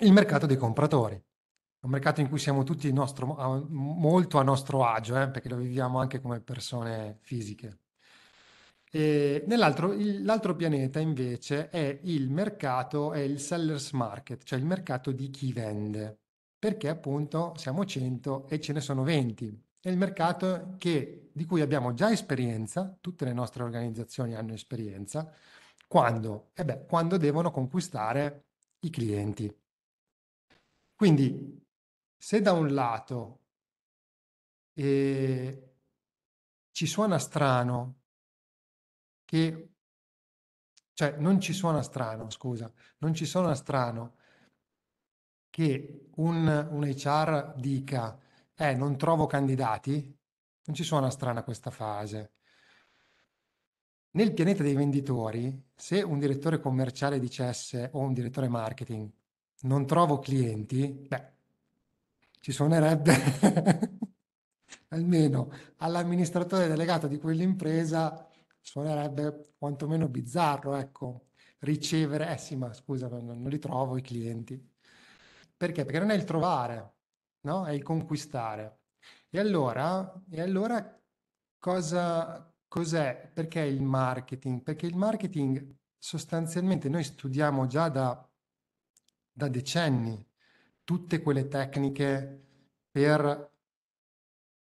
Il mercato dei compratori un mercato in cui siamo tutti nostro, molto a nostro agio, eh, perché lo viviamo anche come persone fisiche. E nell'altro, il, l'altro pianeta invece è il mercato, è il seller's market, cioè il mercato di chi vende, perché appunto siamo 100 e ce ne sono 20. È il mercato che, di cui abbiamo già esperienza, tutte le nostre organizzazioni hanno esperienza, quando? Eh beh, quando devono conquistare i clienti. Quindi se da un lato eh, ci suona strano che cioè non ci suona strano, scusa, non ci suona strano che un, un HR dica eh non trovo candidati, non ci suona strana questa fase. Nel pianeta dei venditori, se un direttore commerciale dicesse o un direttore marketing non trovo clienti, beh, ci suonerebbe almeno all'amministratore delegato di quell'impresa suonerebbe quantomeno bizzarro, ecco, ricevere, eh sì, ma scusa, non, li trovo i clienti. Perché? Perché non è il trovare, no? È il conquistare. E allora, e allora cosa, cos'è? Perché il marketing? Perché il marketing sostanzialmente noi studiamo già da, da decenni tutte quelle tecniche per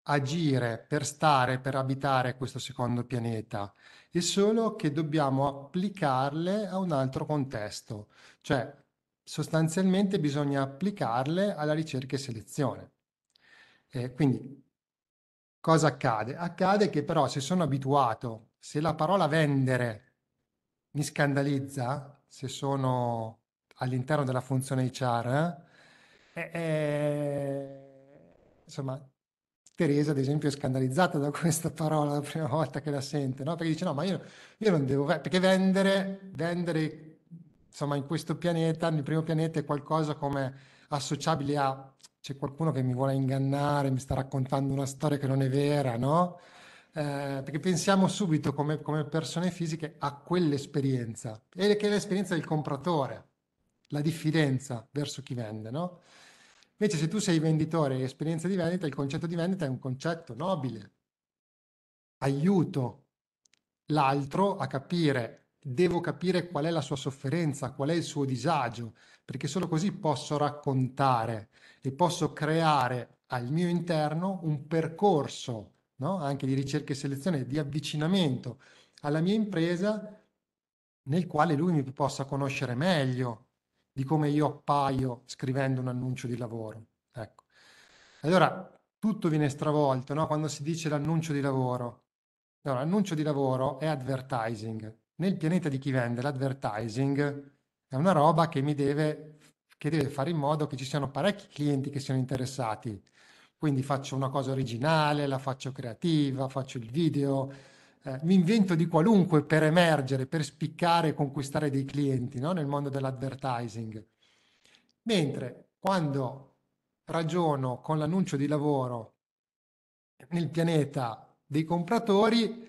agire, per stare, per abitare questo secondo pianeta, è solo che dobbiamo applicarle a un altro contesto, cioè sostanzialmente bisogna applicarle alla ricerca e selezione. Eh, quindi cosa accade? Accade che però se sono abituato, se la parola vendere mi scandalizza, se sono all'interno della funzione HR, eh, eh, insomma, Teresa, ad esempio, è scandalizzata da questa parola la prima volta che la sente, no? perché dice: No, ma io, io non devo perché vendere, vendere, insomma, in questo pianeta, nel primo pianeta, è qualcosa come associabile a c'è qualcuno che mi vuole ingannare, mi sta raccontando una storia che non è vera, no? Eh, perché pensiamo subito come, come persone fisiche a quell'esperienza, e che è l'esperienza del compratore, la diffidenza verso chi vende, no? Invece se tu sei venditore e hai esperienza di vendita, il concetto di vendita è un concetto nobile. Aiuto l'altro a capire, devo capire qual è la sua sofferenza, qual è il suo disagio, perché solo così posso raccontare e posso creare al mio interno un percorso no? anche di ricerca e selezione, di avvicinamento alla mia impresa nel quale lui mi possa conoscere meglio, di come io appaio scrivendo un annuncio di lavoro. Ecco. Allora, tutto viene stravolto no? quando si dice l'annuncio di lavoro. Allora, l'annuncio di lavoro è advertising. Nel pianeta di chi vende l'advertising è una roba che mi deve, che deve fare in modo che ci siano parecchi clienti che siano interessati. Quindi faccio una cosa originale, la faccio creativa, faccio il video, eh, mi invento di qualunque per emergere, per spiccare e conquistare dei clienti no? nel mondo dell'advertising. Mentre quando ragiono con l'annuncio di lavoro nel pianeta dei compratori,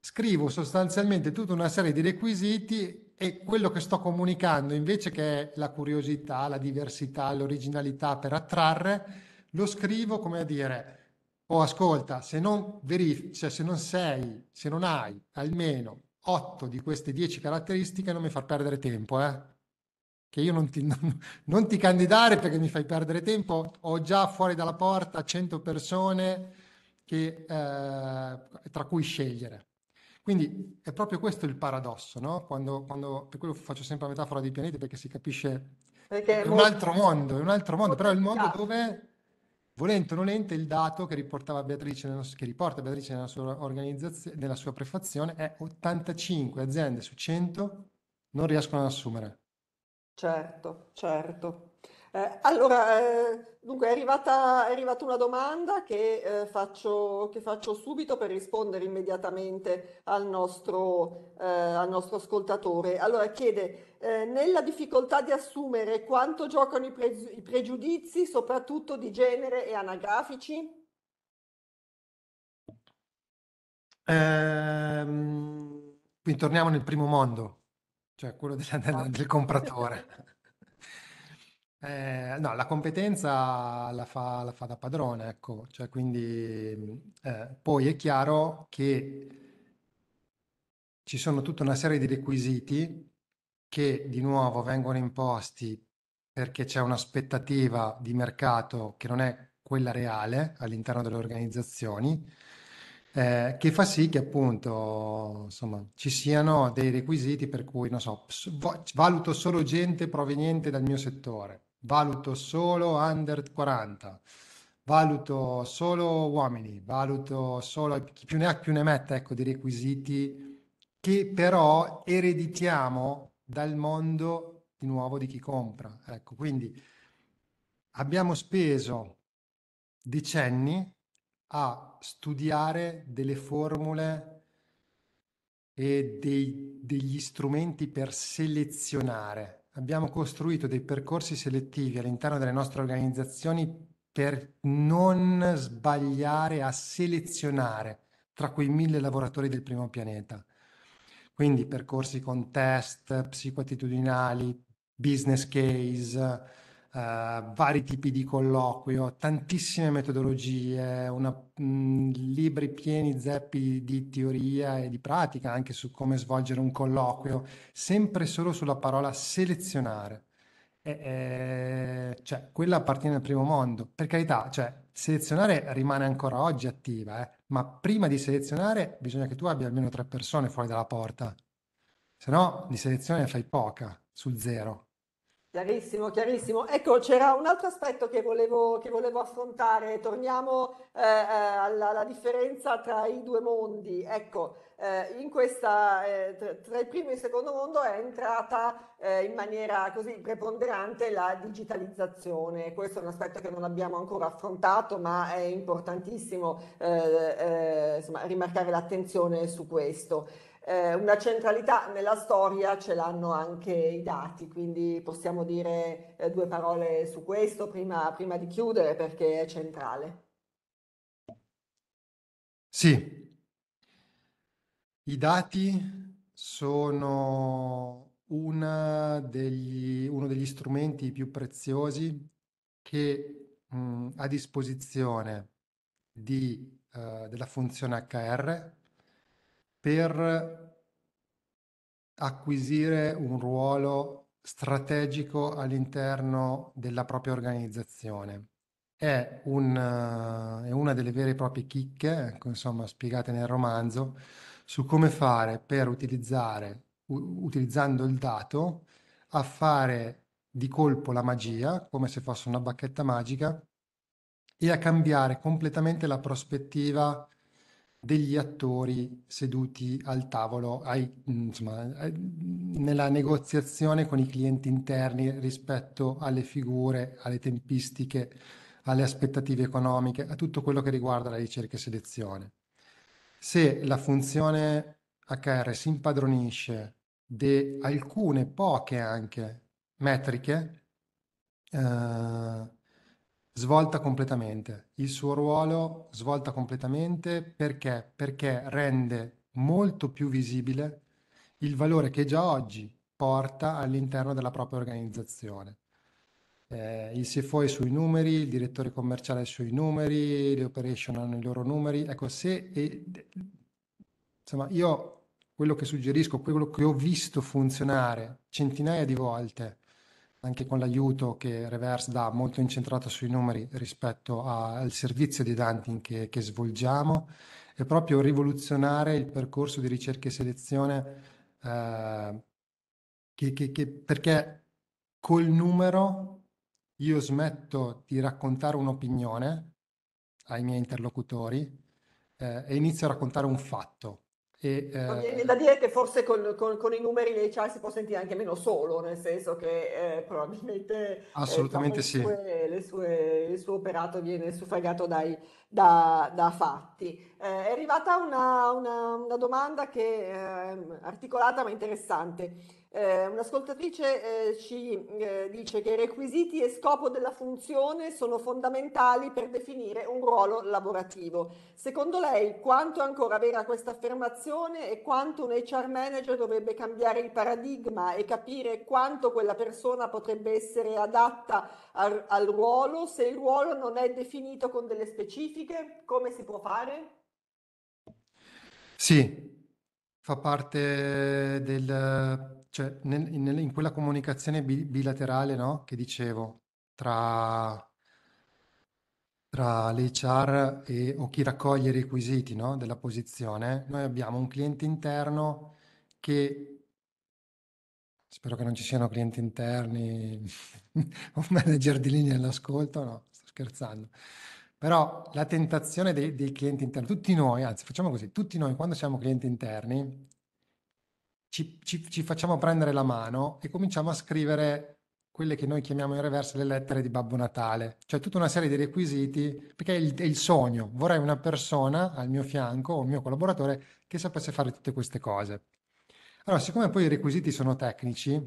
scrivo sostanzialmente tutta una serie di requisiti e quello che sto comunicando invece che la curiosità, la diversità, l'originalità per attrarre, lo scrivo come a dire Oh, ascolta, se non, verif- cioè, se non sei, se non hai almeno otto di queste dieci caratteristiche, non mi far perdere tempo, eh? Che io non ti, non, non ti candidare perché mi fai perdere tempo. Ho già fuori dalla porta 100 persone che, eh, tra cui scegliere. Quindi è proprio questo il paradosso, no? Quando, quando, per quello faccio sempre la metafora dei pianeti perché si capisce perché è un molto, altro mondo, è un altro mondo, però è il mondo dove Volente o nolente, il dato che, Beatrice nella, che riporta Beatrice nella sua, nella sua prefazione è 85 aziende su 100 non riescono ad assumere. Certo, certo. Eh, allora, eh, dunque è arrivata, è arrivata, una domanda che, eh, faccio, che, faccio, subito per rispondere immediatamente al nostro, eh, al nostro ascoltatore. Allora chiede, eh, nella difficoltà di assumere quanto giocano i, pre- i pregiudizi, soprattutto di genere e anagrafici? Ehm, qui torniamo nel primo mondo, cioè quello della, della, ah. del compratore. Eh, no, la competenza la fa, la fa da padrone, ecco, cioè, quindi eh, poi è chiaro che ci sono tutta una serie di requisiti che di nuovo vengono imposti perché c'è un'aspettativa di mercato che non è quella reale all'interno delle organizzazioni, eh, che fa sì che appunto insomma, ci siano dei requisiti per cui, non so, valuto solo gente proveniente dal mio settore, valuto solo under 40, valuto solo uomini, valuto solo chi più ne ha più ne metta, ecco, di requisiti che però ereditiamo dal mondo di nuovo di chi compra. Ecco, quindi abbiamo speso decenni a studiare delle formule e dei, degli strumenti per selezionare. Abbiamo costruito dei percorsi selettivi all'interno delle nostre organizzazioni per non sbagliare a selezionare tra quei mille lavoratori del primo pianeta. Quindi percorsi con test psicoattitudinali, business case, Uh, vari tipi di colloquio, tantissime metodologie, una, mh, mm, libri pieni zeppi di teoria e di pratica anche su come svolgere un colloquio, sempre solo sulla parola selezionare. E, eh, cioè, quella appartiene al primo mondo. Per carità, cioè, selezionare rimane ancora oggi attiva, eh? ma prima di selezionare bisogna che tu abbia almeno tre persone fuori dalla porta, se no di selezione fai poca su zero. Chiarissimo, chiarissimo. Ecco, c'era un altro aspetto che volevo, che volevo affrontare. Torniamo eh, eh alla, alla, differenza tra i due mondi. Ecco, eh, questa, eh, tra, il primo e il secondo mondo è entrata eh, in maniera così preponderante la digitalizzazione. Questo è un aspetto che non abbiamo ancora affrontato, ma è importantissimo eh, insomma, rimarcare l'attenzione su questo eh, una centralità nella storia ce l'hanno anche i dati, quindi possiamo dire eh, due parole su questo prima, prima, di chiudere perché è centrale. Sì, i dati sono degli, uno degli strumenti più preziosi che mh, a disposizione di, uh, della funzione HR per acquisire un ruolo strategico all'interno della propria organizzazione. È, un, eh, è una delle vere e proprie chicche, ecco, insomma, spiegate nel romanzo, su come fare per utilizzare, u- utilizzando il dato, a fare di colpo la magia, come se fosse una bacchetta magica, e a cambiare completamente la prospettiva degli attori seduti al tavolo, ai, insomma, nella negoziazione con i clienti interni rispetto alle figure, alle tempistiche, alle aspettative economiche, a tutto quello che riguarda la ricerca e selezione. Se la funzione HR si impadronisce di alcune poche anche metriche, eh, svolta completamente. Il suo ruolo svolta completamente perché? Perché rende molto più visibile il valore che già oggi porta all'interno della propria organizzazione. Eh, il CFO è sui numeri, il direttore commerciale è sui numeri, le operation hanno i loro numeri. Ecco, se e, insomma, io quello che suggerisco, quello che ho visto funzionare centinaia di volte anche con l'aiuto che Reverse dà, molto incentrato sui numeri rispetto a, al servizio di Dantin che, che, svolgiamo, è proprio rivoluzionare il percorso di ricerca e selezione eh, che, che, perché col numero io smetto di raccontare un'opinione ai miei interlocutori eh, e inizio a raccontare un fatto e, eh... Viene da dire che forse con, con, con i numeri lei si può sentire anche meno solo, nel senso che eh, probabilmente eh, Assolutamente eh, sì. Sue, sue, il suo operato viene suffragato dai, da, da fatti. Eh, è arrivata una, una, una domanda che, ehm, articolata ma interessante. Eh, un'ascoltatrice eh, ci eh, dice che i requisiti e scopo della funzione sono fondamentali per definire un ruolo lavorativo. Secondo lei quanto è ancora vera questa affermazione e quanto un HR manager dovrebbe cambiare il paradigma e capire quanto quella persona potrebbe essere adatta al, al ruolo, se il ruolo non è definito con delle specifiche, come si può fare? Sì, fa parte del cioè, nel in nel in quella comunicazione bi bilaterale, no, che dicevo, tra tra l'HR e o chi raccoglie i requisiti, no, della posizione, noi abbiamo un cliente interno che spero che non ci siano clienti interni o manager di linea all'ascolto, no, sto scherzando. Però la tentazione dei dei clienti interni tutti noi, anzi facciamo così, tutti noi quando siamo clienti interni ci, ci, ci facciamo prendere la mano e cominciamo a scrivere quelle che noi chiamiamo in reverse le lettere di Babbo Natale, cioè tutta una serie di requisiti, perché è il, è il, sogno, vorrei una persona al mio fianco o un mio collaboratore che sapesse fare tutte queste cose. Allora, siccome poi i requisiti sono tecnici,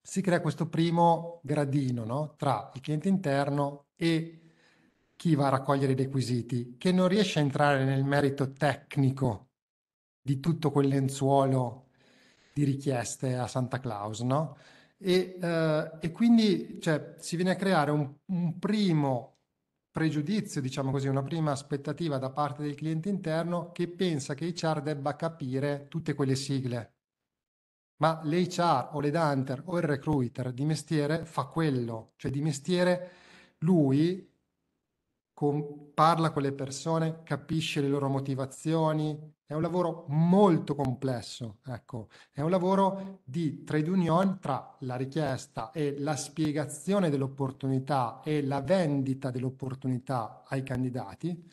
si crea questo primo gradino no? tra il cliente interno e chi va a raccogliere i requisiti, che non riesce a entrare nel merito tecnico di tutto quel lenzuolo di richieste a Santa Claus, no? E, eh, e quindi cioè, si viene a creare un, un primo pregiudizio, diciamo così, una prima aspettativa da parte del cliente interno che pensa che HR debba capire tutte quelle sigle. Ma l'HR o l'edanter o il recruiter di mestiere fa quello, cioè di mestiere lui con, parla con le persone, capisce le loro motivazioni, è un lavoro molto complesso, ecco, è un lavoro di trade union tra la richiesta e la spiegazione dell'opportunità e la vendita dell'opportunità ai candidati.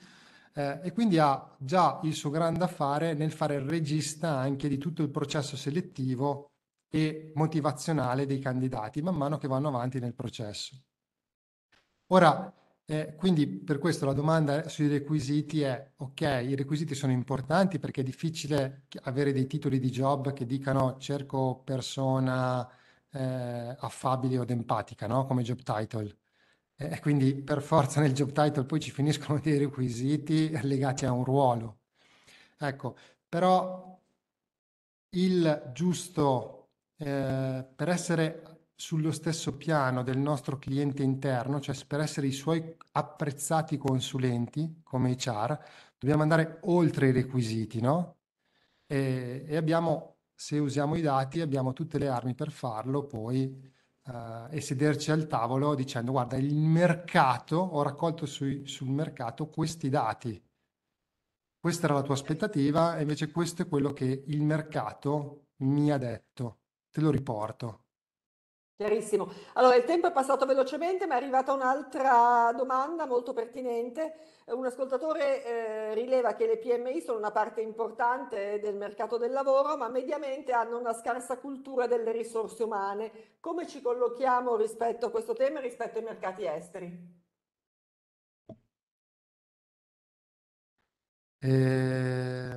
Eh, e quindi ha già il suo grande affare nel fare il regista anche di tutto il processo selettivo e motivazionale dei candidati man mano che vanno avanti nel processo. Ora, eh, quindi per questo la domanda sui requisiti è, ok, i requisiti sono importanti perché è difficile avere dei titoli di job che dicano cerco persona eh, affabile o empatica, no? come job title. Eh, quindi per forza nel job title poi ci finiscono dei requisiti legati a un ruolo. Ecco, però il giusto, eh, per essere sullo stesso piano del nostro cliente interno, cioè per essere i suoi apprezzati consulenti come HR, dobbiamo andare oltre i requisiti, no? E, e abbiamo, se usiamo i dati, abbiamo tutte le armi per farlo poi eh, e sederci al tavolo dicendo guarda, il mercato, ho raccolto sui, sul mercato questi dati, questa era la tua aspettativa, invece questo è quello che il mercato mi ha detto, te lo riporto. Chiarissimo. Allora, il tempo è passato velocemente, ma è arrivata un'altra domanda molto pertinente. Un ascoltatore eh, rileva che le PMI sono una parte importante del mercato del lavoro, ma mediamente hanno una scarsa cultura delle risorse umane. Come ci collochiamo rispetto a questo tema e rispetto ai mercati esteri? Eh...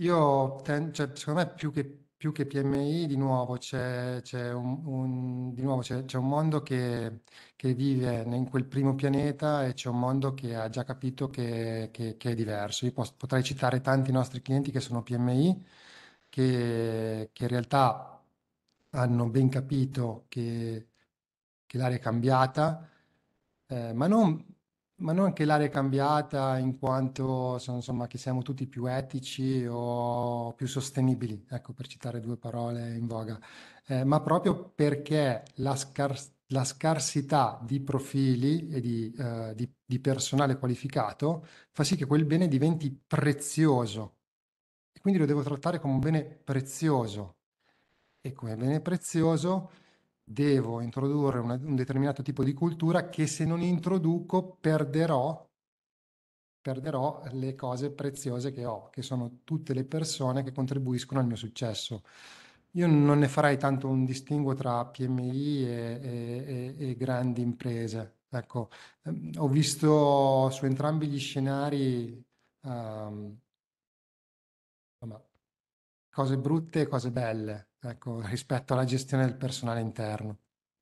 Io, ten- cioè, secondo me più che più che PMI, di nuovo c'è, c'è, un, un, di nuovo c'è, c'è un, mondo che, che, vive in quel primo pianeta e c'è un mondo che ha già capito che, che, che è diverso. Io posso, potrei citare tanti nostri clienti che sono PMI, che, in realtà hanno ben capito che, l'area è cambiata, eh, ma non ma non che l'area è cambiata in quanto insomma, che siamo tutti più etici o più sostenibili, ecco per citare due parole in voga, eh, ma proprio perché la, scar- la, scarsità di profili e di, eh, di, di personale qualificato fa sì che quel bene diventi prezioso e quindi lo devo trattare come un bene prezioso e come bene prezioso devo introdurre una, un determinato tipo di cultura che se non introduco perderò, perderò le cose preziose che ho, che sono tutte le persone che contribuiscono al mio successo. Io non ne farei tanto un distinguo tra PMI e, e, e grandi imprese. Ecco, ehm, ho visto su entrambi gli scenari um, cose brutte e cose belle ecco, rispetto alla gestione del personale interno.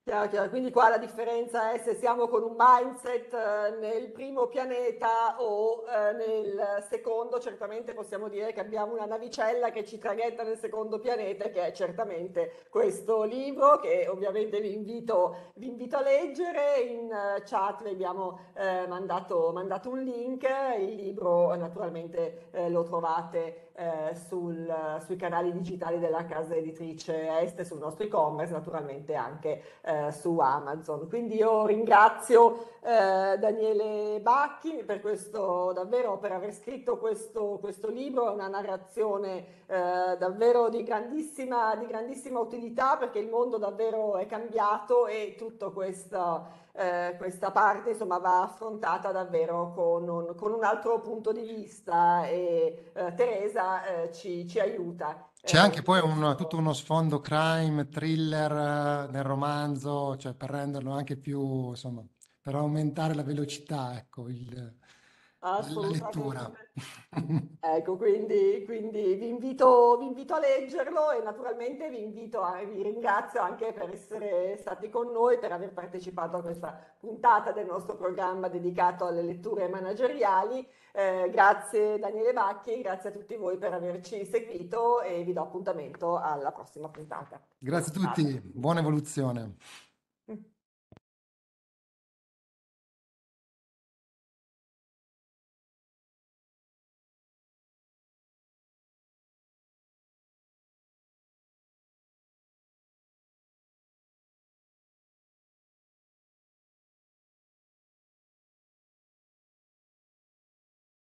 Chiaro, chiaro. Quindi qua la differenza è se siamo con un mindset eh, nel primo pianeta o eh, nel secondo, certamente possiamo dire che abbiamo una navicella che ci traghetta nel secondo pianeta, che è certamente questo libro che ovviamente vi invito, vi invito a leggere. In eh, chat vi abbiamo mandato, mandato, un link, il libro naturalmente lo trovate eh, sul, sui canali digitali della casa editrice Est, sul nostro e-commerce, naturalmente anche eh, su Amazon. Quindi io ringrazio eh, Daniele Bacchi per questo davvero per aver scritto questo, questo libro, è una narrazione eh, davvero di grandissima, di grandissima utilità perché il mondo davvero è cambiato e tutto questo eh, questa parte insomma, va affrontata davvero con un, con un altro punto di vista e eh, Teresa eh, ci, ci, aiuta. C'è eh, anche poi un, tutto uno sfondo crime, thriller nel eh, romanzo, cioè per renderlo anche più, insomma, per aumentare la velocità, ecco, il, Assolutamente. ecco, quindi, quindi vi, invito, vi, invito, a leggerlo e naturalmente vi invito a, vi ringrazio anche per essere stati con noi, per aver partecipato a questa puntata del nostro programma dedicato alle letture manageriali. Eh, grazie Daniele Bacchi, grazie a tutti voi per averci seguito e vi do appuntamento alla prossima puntata. Grazie a tutti, buona evoluzione.